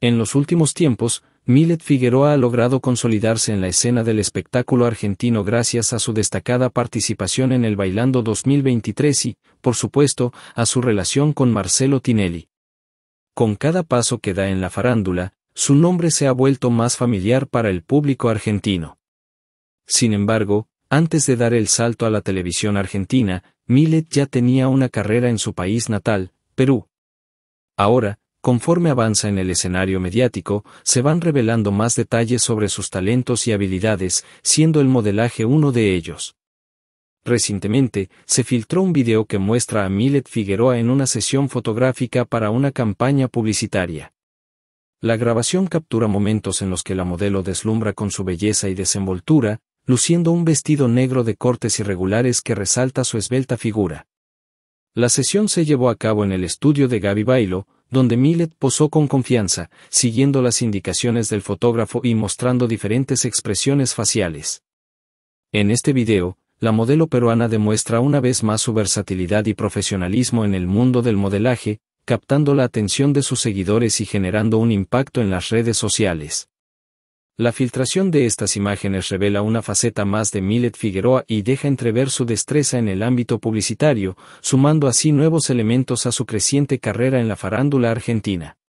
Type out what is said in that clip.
En los últimos tiempos, Milet Figueroa ha logrado consolidarse en la escena del espectáculo argentino gracias a su destacada participación en el Bailando 2023 y, por supuesto, a su relación con Marcelo Tinelli. Con cada paso que da en la farándula, su nombre se ha vuelto más familiar para el público argentino. Sin embargo, antes de dar el salto a la televisión argentina, Milet ya tenía una carrera en su país natal, Perú. Ahora, Conforme avanza en el escenario mediático, se van revelando más detalles sobre sus talentos y habilidades, siendo el modelaje uno de ellos. Recientemente, se filtró un video que muestra a Milet Figueroa en una sesión fotográfica para una campaña publicitaria. La grabación captura momentos en los que la modelo deslumbra con su belleza y desenvoltura, luciendo un vestido negro de cortes irregulares que resalta su esbelta figura. La sesión se llevó a cabo en el estudio de Gaby Bailo, donde Millet posó con confianza, siguiendo las indicaciones del fotógrafo y mostrando diferentes expresiones faciales. En este video, la modelo peruana demuestra una vez más su versatilidad y profesionalismo en el mundo del modelaje, captando la atención de sus seguidores y generando un impacto en las redes sociales. La filtración de estas imágenes revela una faceta más de Millet Figueroa y deja entrever su destreza en el ámbito publicitario, sumando así nuevos elementos a su creciente carrera en la farándula argentina.